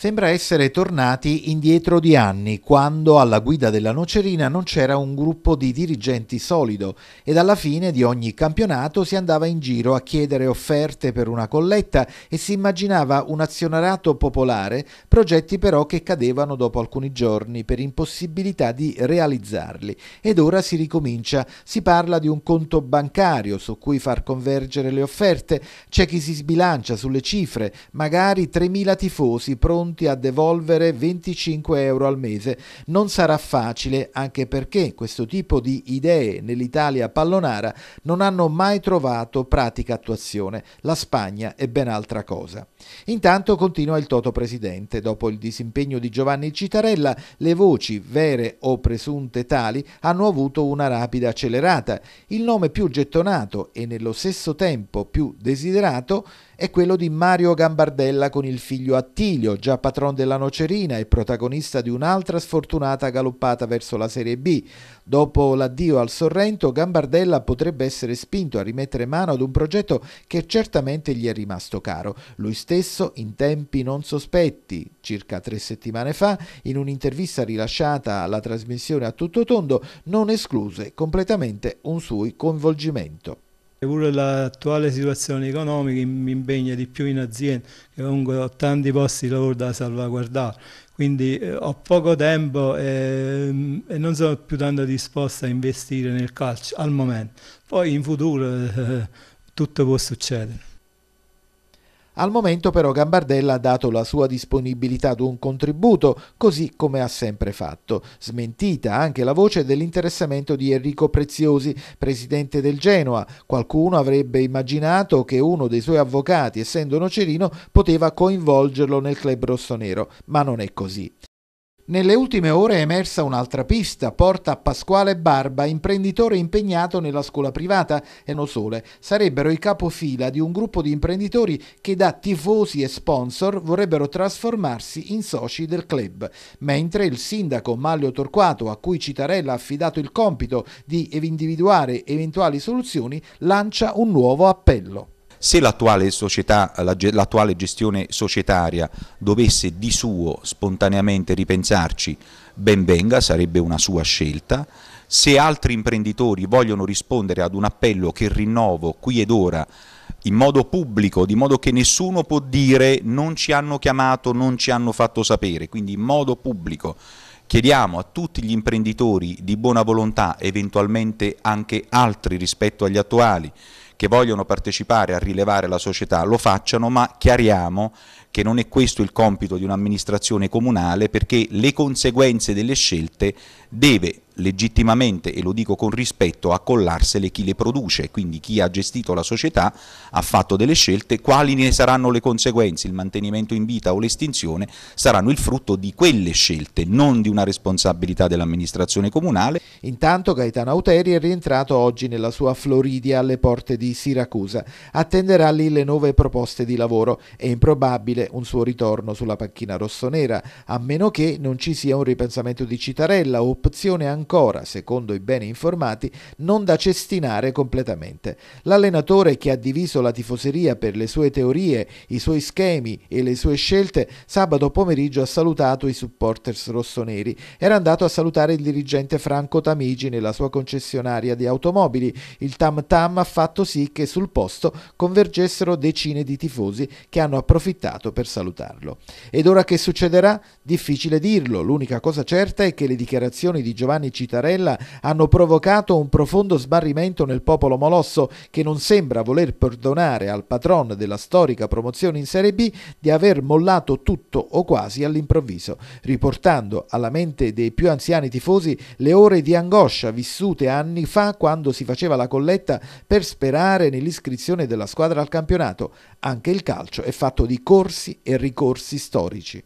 Sembra essere tornati indietro di anni, quando alla guida della Nocerina non c'era un gruppo di dirigenti solido ed alla fine di ogni campionato si andava in giro a chiedere offerte per una colletta e si immaginava un azionariato popolare, progetti però che cadevano dopo alcuni giorni per impossibilità di realizzarli. Ed ora si ricomincia, si parla di un conto bancario su cui far convergere le offerte, c'è chi si sbilancia sulle cifre, magari 3.000 tifosi pronti pronti a devolvere 25 euro al mese. Non sarà facile, anche perché questo tipo di idee nell'Italia pallonara non hanno mai trovato pratica attuazione. La Spagna è ben altra cosa. Intanto continua il Toto Presidente. Dopo il disimpegno di Giovanni Citarella, le voci, vere o presunte tali, hanno avuto una rapida accelerata. Il nome più gettonato e nello stesso tempo più desiderato è quello di Mario Gambardella con il figlio Attilio, già patron della Nocerina e protagonista di un'altra sfortunata galoppata verso la Serie B. Dopo l'addio al Sorrento, Gambardella potrebbe essere spinto a rimettere mano ad un progetto che certamente gli è rimasto caro. Lui stesso, in tempi non sospetti, circa tre settimane fa, in un'intervista rilasciata alla trasmissione a tutto tondo, non escluse completamente un suo coinvolgimento. Pure l'attuale situazione economica mi impegna di più in azienda, che comunque ho tanti posti di lavoro da salvaguardare, quindi eh, ho poco tempo e, mm, e, non sono più tanto disposto a investire nel calcio al momento. Poi in futuro eh, tutto può succedere. Al momento però Gambardella ha dato la sua disponibilità ad un contributo, così come ha sempre fatto. Smentita anche la voce dell'interessamento di Enrico Preziosi, presidente del Genoa. Qualcuno avrebbe immaginato che uno dei suoi avvocati, essendo nocerino, poteva coinvolgerlo nel club rossonero, ma non è così. Nelle ultime ore è emersa un'altra pista, porta a Pasquale Barba, imprenditore impegnato nella scuola privata e non sole. Sarebbero i capofila di un gruppo di imprenditori che da tifosi e sponsor vorrebbero trasformarsi in soci del club, mentre il sindaco Maglio Torquato, a cui Citarella ha affidato il compito di individuare eventuali soluzioni, lancia un nuovo appello se l'attuale gestione societaria dovesse di suo spontaneamente ripensarci, ben venga, sarebbe una sua scelta, se altri imprenditori vogliono rispondere ad un appello che rinnovo qui ed ora in modo pubblico, di modo che nessuno può dire non ci hanno chiamato, non ci hanno fatto sapere, quindi in modo pubblico chiediamo a tutti gli imprenditori di buona volontà, eventualmente anche altri rispetto agli attuali, che vogliono partecipare a rilevare la società lo facciano, ma chiariamo che non è questo il compito di un'amministrazione comunale perché le conseguenze delle scelte deve legittimamente, e lo dico con rispetto, accollarsele chi le produce, quindi chi ha gestito la società ha fatto delle scelte, quali ne saranno le conseguenze, il mantenimento in vita o l'estinzione, saranno il frutto di quelle scelte, non di una responsabilità dell'amministrazione comunale. Intanto Gaetano Auteri è rientrato oggi nella sua Floridia alle porte di Siracusa, attenderà lì le nuove proposte di lavoro, è improbabile possibile un suo ritorno sulla panchina rossonera, a meno che non ci sia un ripensamento di Citarella, opzione ancora, secondo i bene informati, non da cestinare completamente. L'allenatore che ha diviso la tifoseria per le sue teorie, i suoi schemi e le sue scelte, sabato pomeriggio ha salutato i supporters rossoneri. Era andato a salutare il dirigente Franco Tamigi nella sua concessionaria di automobili. Il tam tam ha fatto sì che sul posto convergessero decine di tifosi che hanno approfittato volto per salutarlo. Ed ora che succederà? Difficile dirlo, l'unica cosa certa è che le dichiarazioni di Giovanni Citarella hanno provocato un profondo smarrimento nel popolo molosso che non sembra voler perdonare al patron della storica promozione in Serie B di aver mollato tutto o quasi all'improvviso, riportando alla mente dei più anziani tifosi le ore di angoscia vissute anni fa quando si faceva la colletta per sperare nell'iscrizione della squadra al campionato. Anche il calcio è fatto di corse concorsi e ricorsi storici.